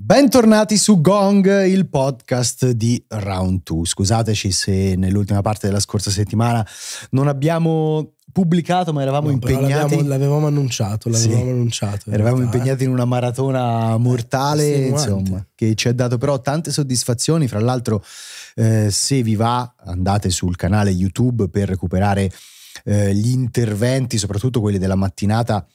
Bentornati su Gong, il podcast di Round 2. Scusateci se nell'ultima parte della scorsa settimana non abbiamo pubblicato, ma eravamo no, impegnati. L'avevamo, l'avevamo, annunciato, l'avevamo sì. annunciato. Eravamo realtà. impegnati in una maratona mortale, eh, insomma, che ci ha dato però tante soddisfazioni. Fra l'altro, eh, se vi va, andate sul canale YouTube per recuperare eh, gli interventi, soprattutto quelli della mattinata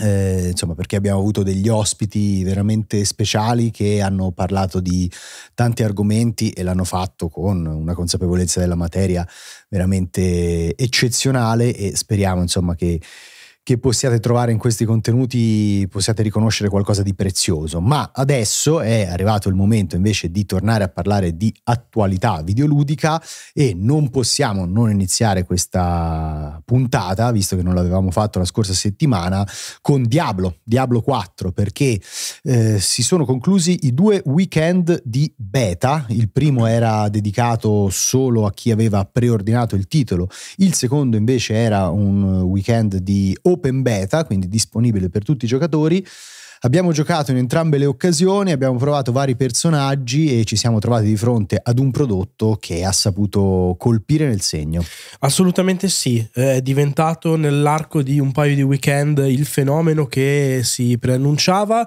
eh, insomma, perché abbiamo avuto degli ospiti veramente speciali che hanno parlato di tanti argomenti e l'hanno fatto con una consapevolezza della materia veramente eccezionale e speriamo insomma che che possiate trovare in questi contenuti possiate riconoscere qualcosa di prezioso. Ma adesso è arrivato il momento invece di tornare a parlare di attualità videoludica e non possiamo non iniziare questa puntata, visto che non l'avevamo fatto la scorsa settimana, con Diablo, Diablo 4, perché eh, si sono conclusi i due weekend di beta. Il primo era dedicato solo a chi aveva preordinato il titolo, il secondo invece era un weekend di open beta, quindi disponibile per tutti i giocatori. Abbiamo giocato in entrambe le occasioni, abbiamo provato vari personaggi e ci siamo trovati di fronte ad un prodotto che ha saputo colpire nel segno. Assolutamente sì, è diventato nell'arco di un paio di weekend il fenomeno che si preannunciava.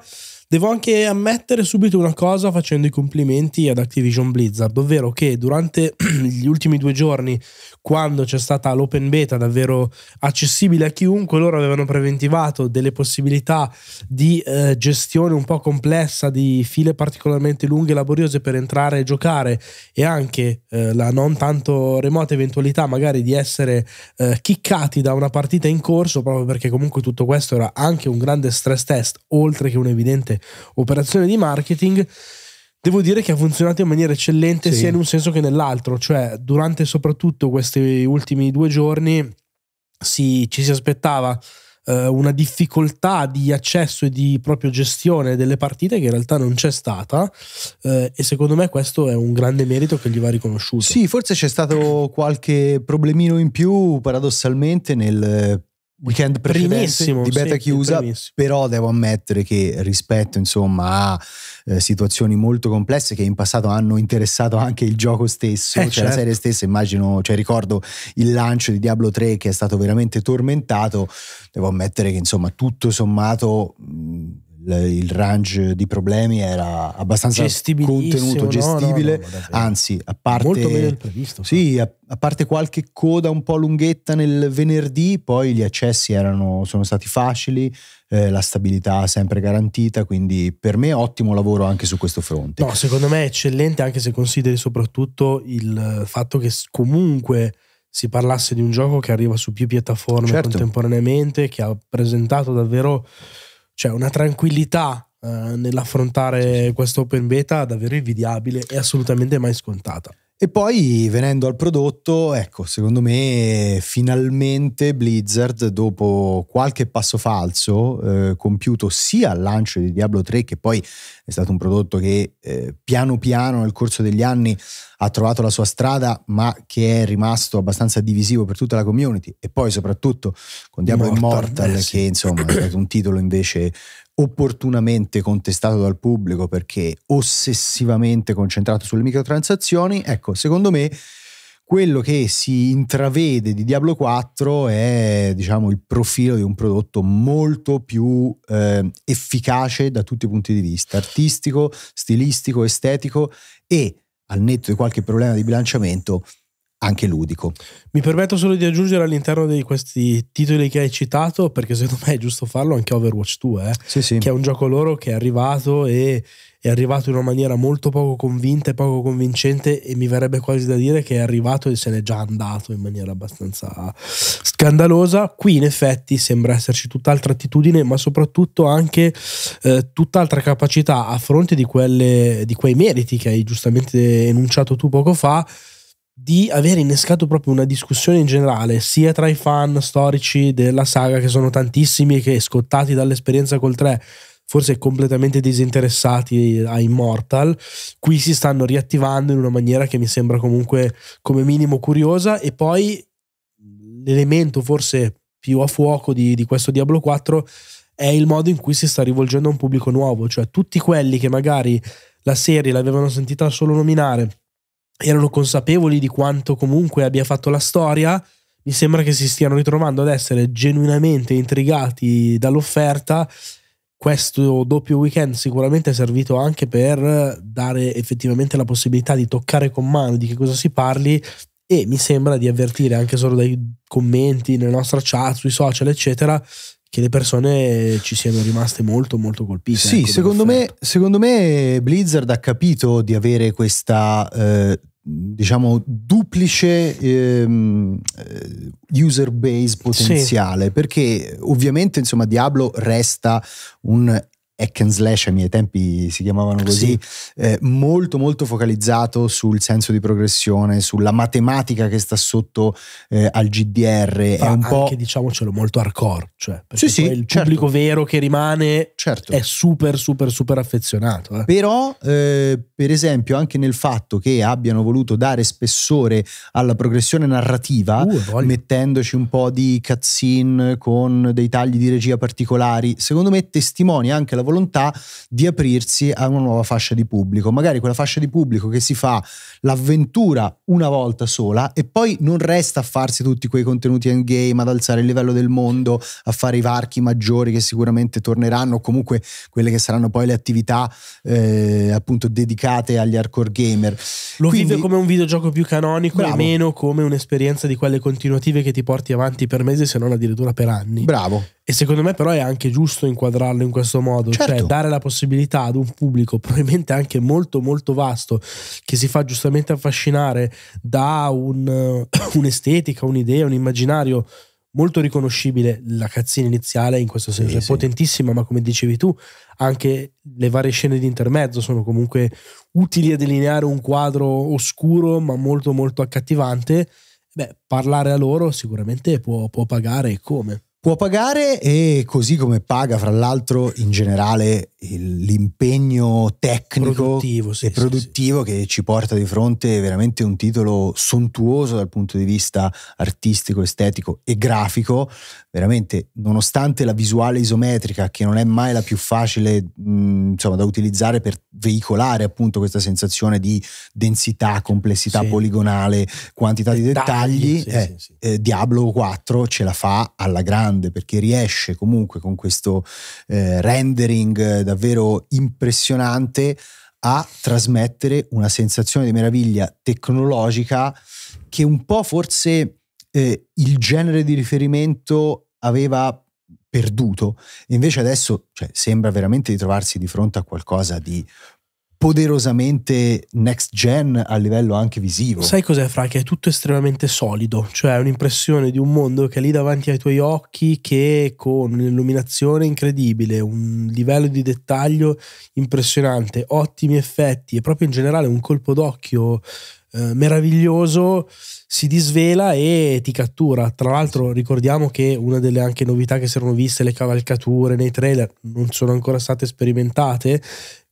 Devo anche ammettere subito una cosa facendo i complimenti ad Activision Blizzard, ovvero che durante gli ultimi due giorni, quando c'è stata l'open beta davvero accessibile a chiunque, loro avevano preventivato delle possibilità di eh, gestione un po' complessa, di file particolarmente lunghe e laboriose per entrare e giocare e anche eh, la non tanto remota eventualità magari di essere eh, chiccati da una partita in corso, proprio perché comunque tutto questo era anche un grande stress test, oltre che un evidente operazione di marketing, devo dire che ha funzionato in maniera eccellente sì. sia in un senso che nell'altro, cioè durante soprattutto questi ultimi due giorni si, ci si aspettava eh, una difficoltà di accesso e di proprio gestione delle partite che in realtà non c'è stata eh, e secondo me questo è un grande merito che gli va riconosciuto. Sì, forse c'è stato qualche problemino in più paradossalmente nel weekend precedente di beta sì, chiusa, però devo ammettere che rispetto insomma a eh, situazioni molto complesse che in passato hanno interessato anche il gioco stesso, eh, cioè certo. la serie stessa, immagino, cioè ricordo il lancio di Diablo 3 che è stato veramente tormentato, devo ammettere che insomma tutto sommato mh, il range di problemi era abbastanza contenuto, gestibile, no, no, no, anzi a parte, previsto, sì, a, a parte, qualche coda un po' lunghetta nel venerdì, poi gli accessi erano, sono stati facili, eh, la stabilità sempre garantita, quindi per me ottimo lavoro anche su questo fronte. No, secondo me è eccellente anche se consideri soprattutto il fatto che comunque si parlasse di un gioco che arriva su più piattaforme certo. contemporaneamente, che ha presentato davvero cioè una tranquillità eh, nell'affrontare questo open beta davvero invidiabile e assolutamente mai scontata. E poi venendo al prodotto, ecco, secondo me finalmente Blizzard, dopo qualche passo falso eh, compiuto sia al lancio di Diablo 3, che poi è stato un prodotto che eh, piano piano nel corso degli anni ha trovato la sua strada, ma che è rimasto abbastanza divisivo per tutta la community, e poi soprattutto con Diablo Immortal, Immortal eh, sì. che insomma è stato un titolo invece opportunamente contestato dal pubblico perché ossessivamente concentrato sulle microtransazioni, ecco, secondo me quello che si intravede di Diablo 4 è diciamo, il profilo di un prodotto molto più eh, efficace da tutti i punti di vista, artistico, stilistico, estetico e al netto di qualche problema di bilanciamento anche ludico. Mi permetto solo di aggiungere all'interno di questi titoli che hai citato, perché secondo me è giusto farlo, anche Overwatch 2, eh? sì, sì. che è un gioco loro che è arrivato e è arrivato in una maniera molto poco convinta e poco convincente e mi verrebbe quasi da dire che è arrivato e se n'è già andato in maniera abbastanza scandalosa. Qui in effetti sembra esserci tutt'altra attitudine, ma soprattutto anche eh, tutt'altra capacità a fronte di, quelle, di quei meriti che hai giustamente enunciato tu poco fa di aver innescato proprio una discussione in generale, sia tra i fan storici della saga, che sono tantissimi e che scottati dall'esperienza col 3, forse completamente disinteressati a Immortal, qui si stanno riattivando in una maniera che mi sembra comunque come minimo curiosa e poi l'elemento forse più a fuoco di, di questo Diablo 4 è il modo in cui si sta rivolgendo a un pubblico nuovo, cioè tutti quelli che magari la serie l'avevano sentita solo nominare erano consapevoli di quanto comunque abbia fatto la storia, mi sembra che si stiano ritrovando ad essere genuinamente intrigati dall'offerta. Questo doppio weekend sicuramente è servito anche per dare effettivamente la possibilità di toccare con mano di che cosa si parli e mi sembra di avvertire anche solo dai commenti nella nostra chat, sui social, eccetera, che le persone ci siano rimaste molto molto colpite. Sì, ecco, secondo, me, secondo, me, Blizzard ha capito di avere questa eh, diciamo duplice ehm, eh, user base potenziale sì. perché ovviamente insomma Diablo resta un hack and slash ai miei tempi si chiamavano così, sì. eh, molto molto focalizzato sul senso di progressione, sulla matematica che sta sotto eh, al GDR. Ma è un anche, po'... diciamocelo, molto hardcore, cioè, sì, sì, il certo. pubblico vero che rimane certo. è super super super affezionato. Eh. Però, eh, per esempio, anche nel fatto che abbiano voluto dare spessore alla progressione narrativa, uh, mettendoci un po' di cutscene con dei tagli di regia particolari, secondo me testimonia anche la volontà di aprirsi a una nuova fascia di pubblico, magari quella fascia di pubblico che si fa l'avventura una volta sola e poi non resta a farsi tutti quei contenuti in game, ad alzare il livello del mondo, a fare i varchi maggiori che sicuramente torneranno, o comunque quelle che saranno poi le attività eh, appunto dedicate agli hardcore gamer. Lo Quindi, vive come un videogioco più canonico bravo. e meno come un'esperienza di quelle continuative che ti porti avanti per mesi se non addirittura per anni. Bravo. E secondo me però è anche giusto inquadrarlo in questo modo, certo. cioè dare la possibilità ad un pubblico probabilmente anche molto molto vasto che si fa giustamente affascinare da un, eh, un'estetica, un'idea, un immaginario molto riconoscibile la cazzina iniziale in questo senso sì, è sì. potentissima ma come dicevi tu anche le varie scene di intermezzo sono comunque utili a delineare un quadro oscuro ma molto molto accattivante beh parlare a loro sicuramente può, può pagare e come può pagare e così come paga fra l'altro in generale il, l'impegno tecnico produttivo, sì, e produttivo sì, sì. che ci porta di fronte veramente un titolo sontuoso dal punto di vista artistico, estetico e grafico, veramente nonostante la visuale isometrica che non è mai la più facile mh, insomma, da utilizzare per veicolare appunto questa sensazione di densità, complessità poligonale, quantità dettagli, di dettagli, eh, eh, Diablo 4 ce la fa alla grande grande perché riesce comunque con questo eh, rendering davvero impressionante a trasmettere una sensazione di meraviglia tecnologica che un po' forse eh, il genere di riferimento aveva perduto. Invece adesso cioè, sembra veramente di trovarsi di fronte a qualcosa di poderosamente next gen a livello anche visivo. Sai cos'è Fra? Che è tutto estremamente solido, cioè un'impressione di un mondo che è lì davanti ai tuoi occhi che con un'illuminazione incredibile, un livello di dettaglio impressionante, ottimi effetti e proprio in generale un colpo d'occhio eh, meraviglioso si disvela e ti cattura. Tra l'altro ricordiamo che una delle anche novità che si erano viste, le cavalcature nei trailer, non sono ancora state sperimentate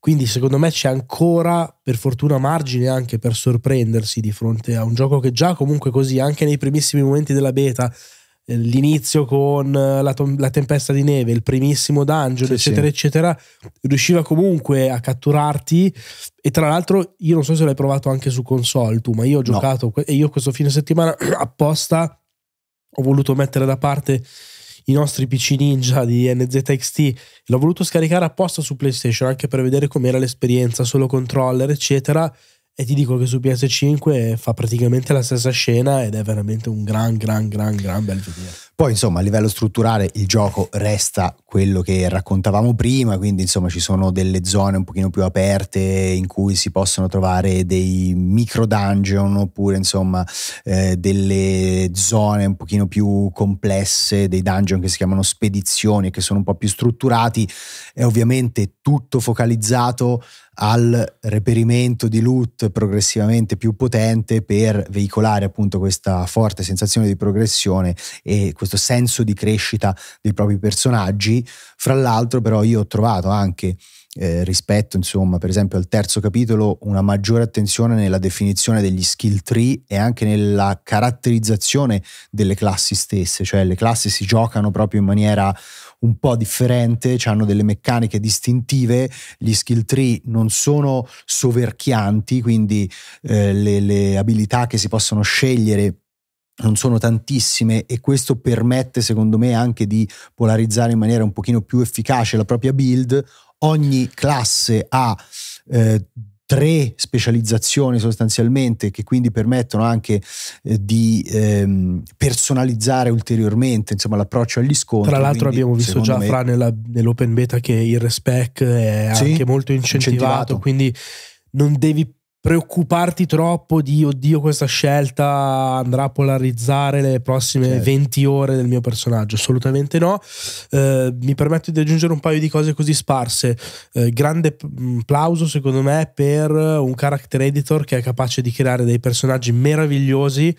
quindi secondo me c'è ancora, per fortuna, margine anche per sorprendersi di fronte a un gioco che già comunque così, anche nei primissimi momenti della beta, eh, l'inizio con eh, la, la tempesta di neve, il primissimo dungeon, sì, eccetera, sì. eccetera, riusciva comunque a catturarti. E tra l'altro, io non so se l'hai provato anche su console tu, ma io ho giocato no. e io questo fine settimana apposta ho voluto mettere da parte i nostri PC Ninja di NZXT. L'ho voluto scaricare apposta su PlayStation anche per vedere com'era l'esperienza, solo controller, eccetera. E ti dico che su PS5 fa praticamente la stessa scena ed è veramente un gran, gran, gran, gran bel vedere. Poi insomma a livello strutturale il gioco resta quello che raccontavamo prima, quindi insomma ci sono delle zone un pochino più aperte in cui si possono trovare dei micro dungeon oppure insomma eh, delle zone un pochino più complesse, dei dungeon che si chiamano spedizioni che sono un po' più strutturati, è ovviamente tutto focalizzato al reperimento di loot progressivamente più potente per veicolare appunto questa forte sensazione di progressione e questa questo senso di crescita dei propri personaggi. Fra l'altro però io ho trovato anche eh, rispetto insomma per esempio al terzo capitolo una maggiore attenzione nella definizione degli skill tree e anche nella caratterizzazione delle classi stesse, cioè le classi si giocano proprio in maniera un po' differente, cioè hanno delle meccaniche distintive, gli skill tree non sono soverchianti, quindi eh, le, le abilità che si possono scegliere non sono tantissime e questo permette secondo me anche di polarizzare in maniera un pochino più efficace la propria build. Ogni classe ha eh, tre specializzazioni sostanzialmente che quindi permettono anche eh, di ehm, personalizzare ulteriormente insomma, l'approccio agli scontri. Tra l'altro quindi, abbiamo visto già me... Fra nella, nell'open beta che il respec è sì, anche molto incentivato, incentivato. quindi non devi preoccuparti troppo di oddio questa scelta andrà a polarizzare le prossime certo. 20 ore del mio personaggio assolutamente no eh, mi permetto di aggiungere un paio di cose così sparse eh, grande applauso mm, secondo me per un character editor che è capace di creare dei personaggi meravigliosi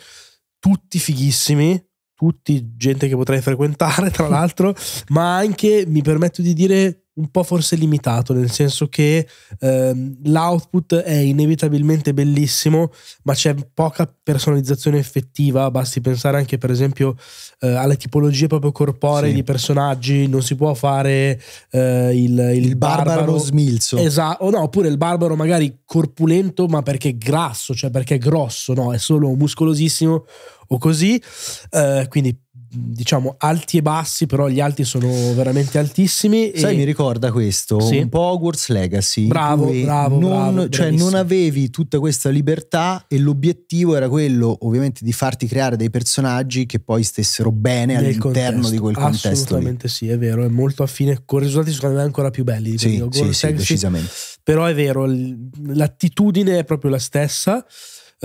tutti fighissimi tutti gente che potrei frequentare tra l'altro ma anche mi permetto di dire un po' forse limitato, nel senso che ehm, l'output è inevitabilmente bellissimo, ma c'è poca personalizzazione effettiva, basti pensare anche per esempio eh, alle tipologie proprio corporee sì. di personaggi, non si può fare eh, il, il, il, barbaro, barbaro smilzo. Esatto, no, oppure il barbaro magari corpulento, ma perché grasso, cioè perché è grosso, no, è solo muscolosissimo o così, eh, quindi diciamo alti e bassi, però gli alti sono veramente altissimi. Sai, e... mi ricorda questo sì. un po' Hogwarts Legacy. Bravo, bravo, non, bravo, cioè non avevi tutta questa libertà e l'obiettivo era quello, ovviamente, di farti creare dei personaggi che poi stessero bene Nel all'interno contesto. di quel contesto. Assolutamente lì. sì, è vero, è molto affine con risultati secondo me ancora più belli sì, sì, Sì, decisamente. Però è vero, l'attitudine è proprio la stessa.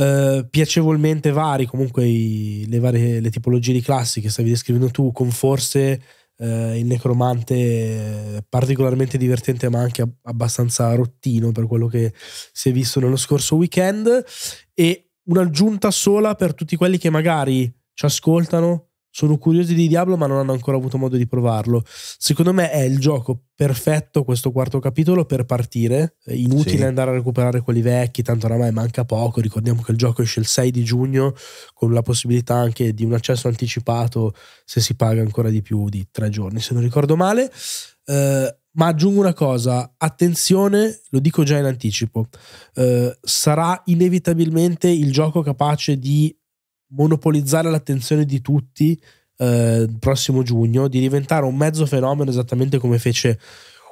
Eh, piacevolmente vari comunque i, le varie le tipologie di classi che stavi descrivendo tu, con forse eh, il necromante eh, particolarmente divertente ma anche abbastanza rottino per quello che si è visto nello scorso weekend e un'aggiunta sola per tutti quelli che magari ci ascoltano sono curiosi di Diablo ma non hanno ancora avuto modo di provarlo. Secondo me è il gioco perfetto questo quarto capitolo per partire, è inutile sì. andare a recuperare quelli vecchi, tanto oramai manca poco, ricordiamo che il gioco esce il 6 di giugno con la possibilità anche di un accesso anticipato se si paga ancora di più di tre giorni, se non ricordo male. Eh, ma aggiungo una cosa, attenzione, lo dico già in anticipo, eh, sarà inevitabilmente il gioco capace di monopolizzare l'attenzione di tutti eh, il prossimo giugno, di diventare un mezzo fenomeno esattamente come fece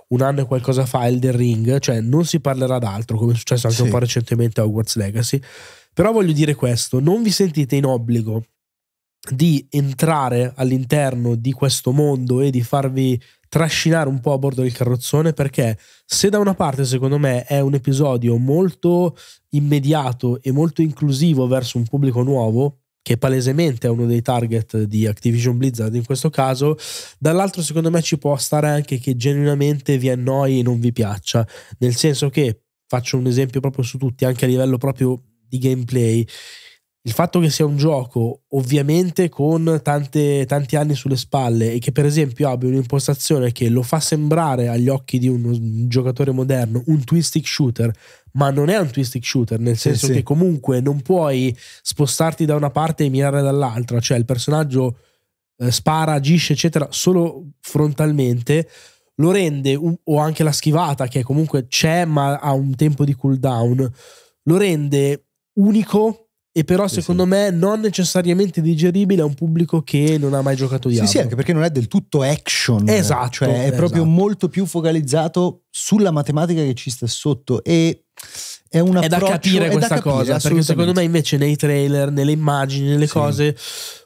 un anno e qualcosa fa Elden Ring, cioè non si parlerà d'altro, come è successo anche sì. un po' recentemente a Hogwarts Legacy. Però voglio dire questo, non vi sentite in obbligo di entrare all'interno di questo mondo e di farvi trascinare un po' a bordo del carrozzone perché se da una parte secondo me è un episodio molto immediato e molto inclusivo verso un pubblico nuovo che palesemente è uno dei target di Activision Blizzard in questo caso, dall'altro secondo me ci può stare anche che genuinamente vi annoi e non vi piaccia, nel senso che faccio un esempio proprio su tutti, anche a livello proprio di gameplay il fatto che sia un gioco ovviamente con tante, tanti anni sulle spalle e che per esempio abbia un'impostazione che lo fa sembrare agli occhi di un giocatore moderno un twistic shooter, ma non è un twistic shooter, nel senso sì, che comunque non puoi spostarti da una parte e mirare dall'altra, cioè il personaggio eh, spara, agisce, eccetera, solo frontalmente lo rende, o anche la schivata che comunque c'è ma ha un tempo di cooldown, lo rende unico e però secondo sì, me non necessariamente digeribile a un pubblico che non ha mai giocato Diablo. Sì, sì, anche perché non è del tutto action. Esatto. Cioè è esatto. proprio molto più focalizzato sulla matematica che ci sta sotto e è, un è da capire questa da capire, cosa, perché secondo me invece nei trailer, nelle immagini, nelle sì. cose,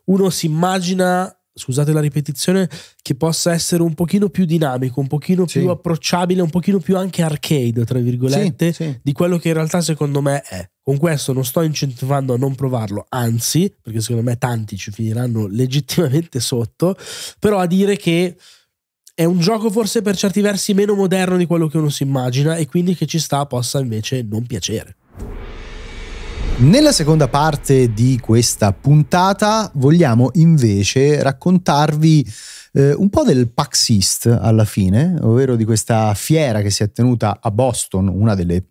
uno si immagina scusate la ripetizione, che possa essere un pochino più dinamico, un pochino sì. più approcciabile, un pochino più anche arcade, tra virgolette, sì, sì. di quello che in realtà secondo me è. Con questo non sto incentivando a non provarlo, anzi, perché secondo me tanti ci finiranno legittimamente sotto, però a dire che è un gioco forse per certi versi meno moderno di quello che uno si immagina e quindi che ci sta possa invece non piacere. Nella seconda parte di questa puntata vogliamo invece raccontarvi eh, un po' del PAX East alla fine, ovvero di questa fiera che si è tenuta a Boston, una delle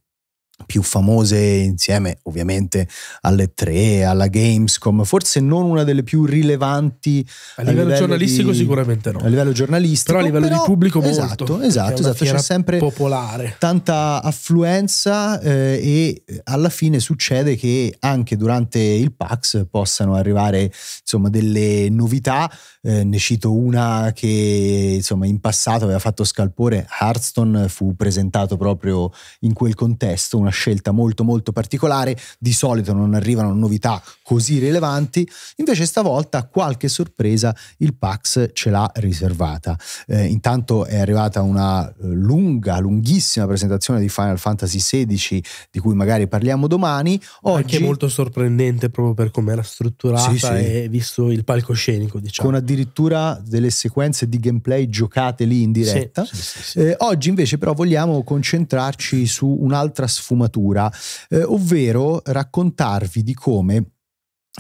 più famose insieme ovviamente alle tre, alla Gamescom, forse non una delle più rilevanti. A livello, a livello giornalistico di, sicuramente no. A livello giornalistico. Però a livello però, di pubblico esatto, molto. Esatto, esatto, esatto, c'è sempre popolare. tanta affluenza eh, e eh, alla fine succede che anche durante il PAX possano arrivare insomma delle novità eh, ne cito una che insomma in passato aveva fatto scalpore, Hearthstone fu presentato proprio in quel contesto, una scelta molto molto particolare, di solito non arrivano novità così rilevanti, invece stavolta qualche sorpresa il PAX ce l'ha riservata. Eh, intanto è arrivata una eh, lunga, lunghissima presentazione di Final Fantasy XVI di cui magari parliamo domani. Oggi, Anche molto sorprendente proprio per come era strutturata sì, sì. e visto il palcoscenico diciamo. Con addirittura delle sequenze di gameplay giocate lì in diretta. Sì, sì, sì, eh, oggi invece però vogliamo concentrarci su un'altra sfumatura, eh, ovvero raccontarvi di come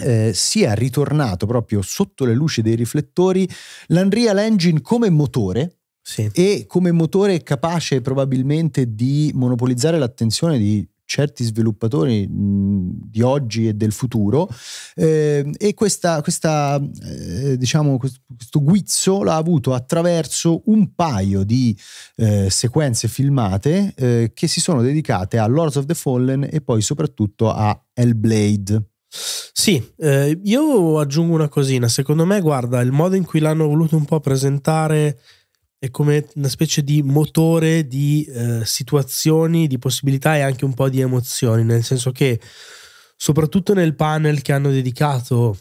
eh, sia ritornato proprio sotto le luci dei riflettori l'Unreal Engine come motore sì. e come motore capace probabilmente di monopolizzare l'attenzione di certi sviluppatori di oggi e del futuro eh, e questa, questa eh, diciamo, questo guizzo l'ha avuto attraverso un paio di eh, sequenze filmate eh, che si sono dedicate a Lords of the Fallen e poi soprattutto a Hellblade. Sì, eh, io aggiungo una cosina, secondo me guarda il modo in cui l'hanno voluto un po' presentare è come una specie di motore di eh, situazioni, di possibilità e anche un po' di emozioni, nel senso che soprattutto nel panel che hanno dedicato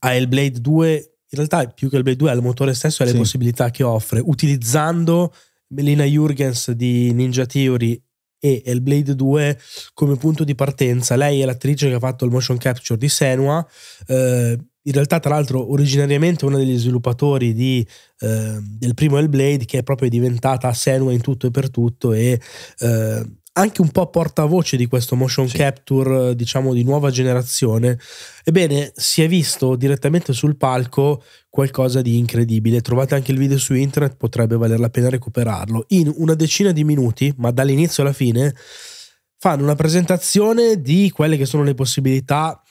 a Hellblade 2, in realtà più che Hellblade 2 al motore stesso e alle sì. possibilità che offre, utilizzando Melina Jurgens di Ninja Theory e Hellblade 2 come punto di partenza. Lei è l'attrice che ha fatto il motion capture di Senua. Eh, in realtà tra l'altro originariamente uno degli sviluppatori di, eh, del primo Hellblade che è proprio diventata Senua in tutto e per tutto e eh, anche un po' portavoce di questo motion sì. capture diciamo di nuova generazione ebbene si è visto direttamente sul palco qualcosa di incredibile trovate anche il video su internet potrebbe valer la pena recuperarlo in una decina di minuti ma dall'inizio alla fine fanno una presentazione di quelle che sono le possibilità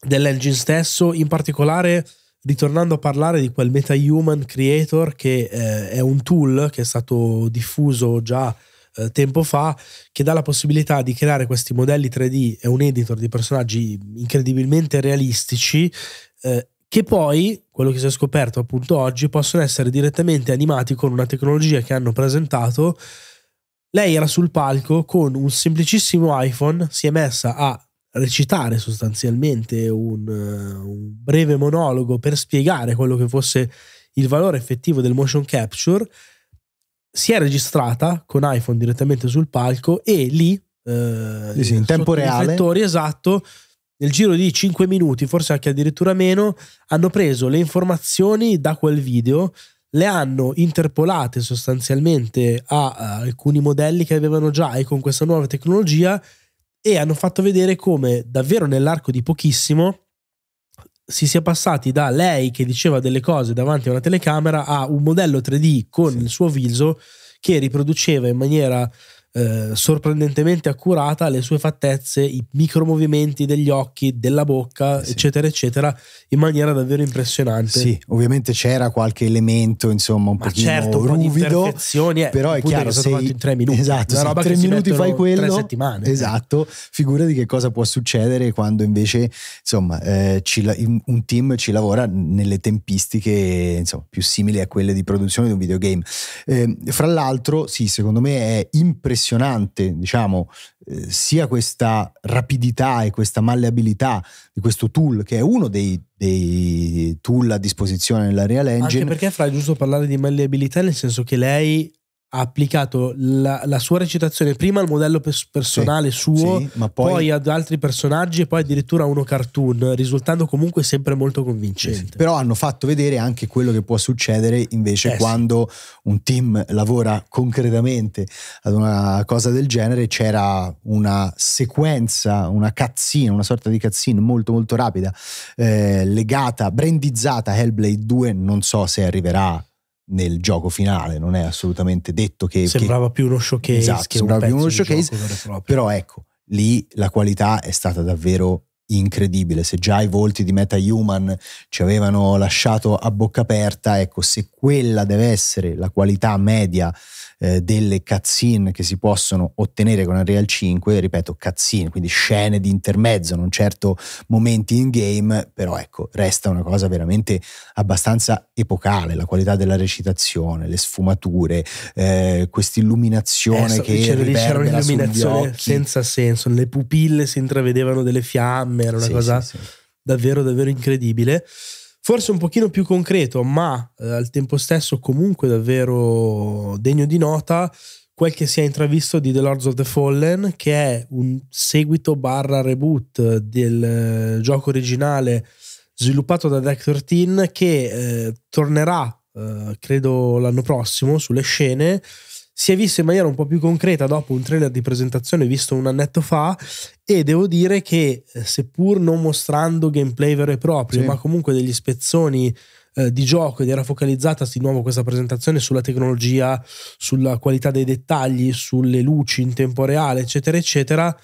dell'engine stesso, in particolare ritornando a parlare di quel MetaHuman Creator che eh, è un tool che è stato diffuso già eh, tempo fa, che dà la possibilità di creare questi modelli 3D e un editor di personaggi incredibilmente realistici. Eh, che poi, quello che si è scoperto appunto oggi, possono essere direttamente animati con una tecnologia che hanno presentato. Lei era sul palco con un semplicissimo iPhone, si è messa a recitare sostanzialmente un, eh, un, breve monologo per spiegare quello che fosse il valore effettivo del motion capture, si è registrata con iPhone direttamente sul palco e lì, eh, sì, in tempo reale, esatto, nel giro di 5 minuti, forse anche addirittura meno, hanno preso le informazioni da quel video, le hanno interpolate sostanzialmente a, a eh, alcuni modelli che avevano già e con questa nuova tecnologia e hanno fatto vedere come davvero nell'arco di pochissimo si sia passati da lei che diceva delle cose davanti a una telecamera a un modello 3D con sì. il suo viso che riproduceva in maniera eh, sorprendentemente accurata le sue fattezze, i micromovimenti degli occhi, della bocca, eh, sì. eccetera, eccetera, in maniera davvero impressionante. Sì, ovviamente c'era qualche elemento, insomma, un po' certo, un ruvido, eh, però è chiaro, se in tre minuti, esatto, una roba se in tre minuti fai quello, tre settimane. Esatto, figurati che cosa può succedere quando invece, insomma, eh, ci, un team ci lavora nelle tempistiche, insomma, più simili a quelle di produzione di un videogame. Ehm, fra l'altro, sì, secondo me è impressionante impressionante, diciamo, eh, sia questa rapidità e questa malleabilità di questo tool, che è uno dei, dei tool a disposizione nella Real Engine. Anche perché, Fra, è giusto parlare di malleabilità, nel senso che lei ha applicato la, la, sua recitazione prima al modello personale sì, suo, sì, poi... poi... ad altri personaggi e poi addirittura a uno cartoon, risultando comunque sempre molto convincente. Sì, però hanno fatto vedere anche quello che può succedere invece eh, quando un team lavora concretamente ad una cosa del genere, c'era una sequenza, una cazzina, una sorta di cazzina molto molto rapida, eh, legata, brandizzata a Hellblade 2, non so se arriverà nel gioco finale, non è assolutamente detto che... Sembrava che, più uno showcase. Esatto, che sembrava più uno showcase, però ecco, lì la qualità è stata davvero incredibile. Se già i volti di Meta Human ci avevano lasciato a bocca aperta, ecco, se quella deve essere la qualità media eh, delle cutscene che si possono ottenere con Unreal 5, ripeto cutscene, quindi scene di intermezzo, non certo momenti in game, però ecco, resta una cosa veramente abbastanza epocale, la qualità della recitazione, le sfumature, eh, questa eh, illuminazione eh, che c'era un'illuminazione senza senso, le pupille si intravedevano delle fiamme, era una sì, cosa sì, sì. davvero davvero incredibile forse un pochino più concreto, ma eh, al tempo stesso comunque davvero degno di nota, quel che si è intravisto di The Lords of the Fallen, che è un seguito barra reboot del eh, gioco originale sviluppato da Deck 13 che eh, tornerà, eh, credo l'anno prossimo, sulle scene si è visto in maniera un po' più concreta dopo un trailer di presentazione visto un annetto fa e devo dire che eh, seppur non mostrando gameplay vero e proprio, sì. ma comunque degli spezzoni eh, di gioco ed era focalizzata di nuovo questa presentazione sulla tecnologia, sulla qualità dei dettagli, sulle luci in tempo reale, eccetera, eccetera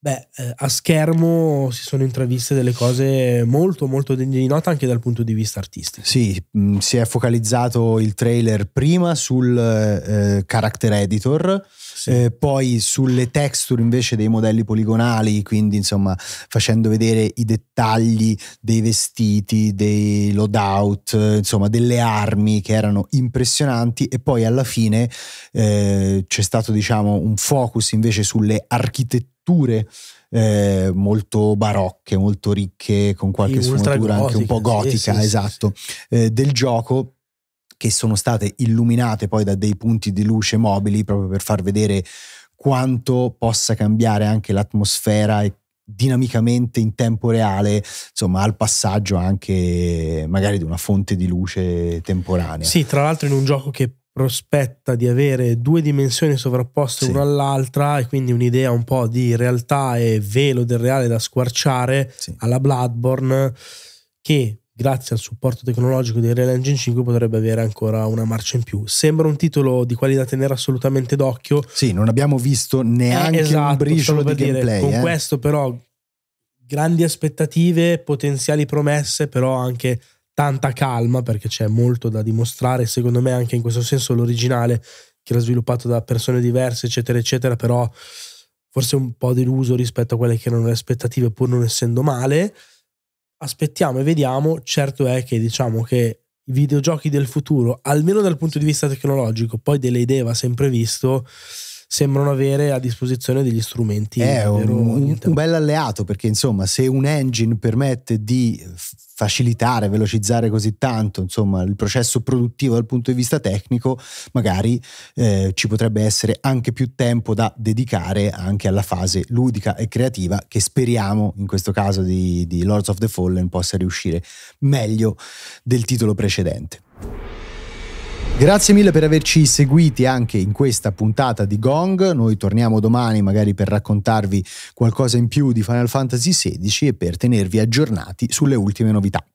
Beh, eh, a schermo si sono intraviste delle cose molto molto degne di nota anche dal punto di vista artistico. Sì, mm, si è focalizzato il trailer prima sul eh, character editor, sì. eh, poi sulle texture invece dei modelli poligonali, quindi insomma facendo vedere i dettagli dei vestiti, dei loadout, insomma delle armi che erano impressionanti e poi alla fine eh, c'è stato diciamo un focus invece sulle architetture strutture eh, molto barocche, molto ricche, con qualche sfumatura anche un po' gotica, sì, sì, esatto, eh, del gioco che sono state illuminate poi da dei punti di luce mobili proprio per far vedere quanto possa cambiare anche l'atmosfera e dinamicamente in tempo reale, insomma, al passaggio anche magari di una fonte di luce temporanea. Sì, tra l'altro in un gioco che prospetta di avere due dimensioni sovrapposte sì. una all'altra e quindi un'idea un po' di realtà e velo del reale da squarciare sì. alla Bloodborne che grazie al supporto tecnologico di Real Engine 5 potrebbe avere ancora una marcia in più. Sembra un titolo di quali da tenere assolutamente d'occhio. Sì, non abbiamo visto neanche eh, esatto, un briciolo di dire, gameplay. Con eh? questo però grandi aspettative, potenziali promesse, però anche tanta calma perché c'è molto da dimostrare, secondo me anche in questo senso l'originale che era sviluppato da persone diverse eccetera eccetera, però forse un po' deluso rispetto a quelle che erano le aspettative pur non essendo male. Aspettiamo e vediamo, certo è che diciamo che i videogiochi del futuro, almeno dal punto di vista tecnologico, poi delle idee va sempre visto, sembrano avere a disposizione degli strumenti. È un, un, un bel alleato perché insomma se un engine permette di facilitare, velocizzare così tanto insomma, il processo produttivo dal punto di vista tecnico, magari eh, ci potrebbe essere anche più tempo da dedicare anche alla fase ludica e creativa che speriamo in questo caso di, di Lords of the Fallen possa riuscire meglio del titolo precedente. Grazie mille per averci seguiti anche in questa puntata di Gong. Noi torniamo domani magari per raccontarvi qualcosa in più di Final Fantasy XVI e per tenervi aggiornati sulle ultime novità.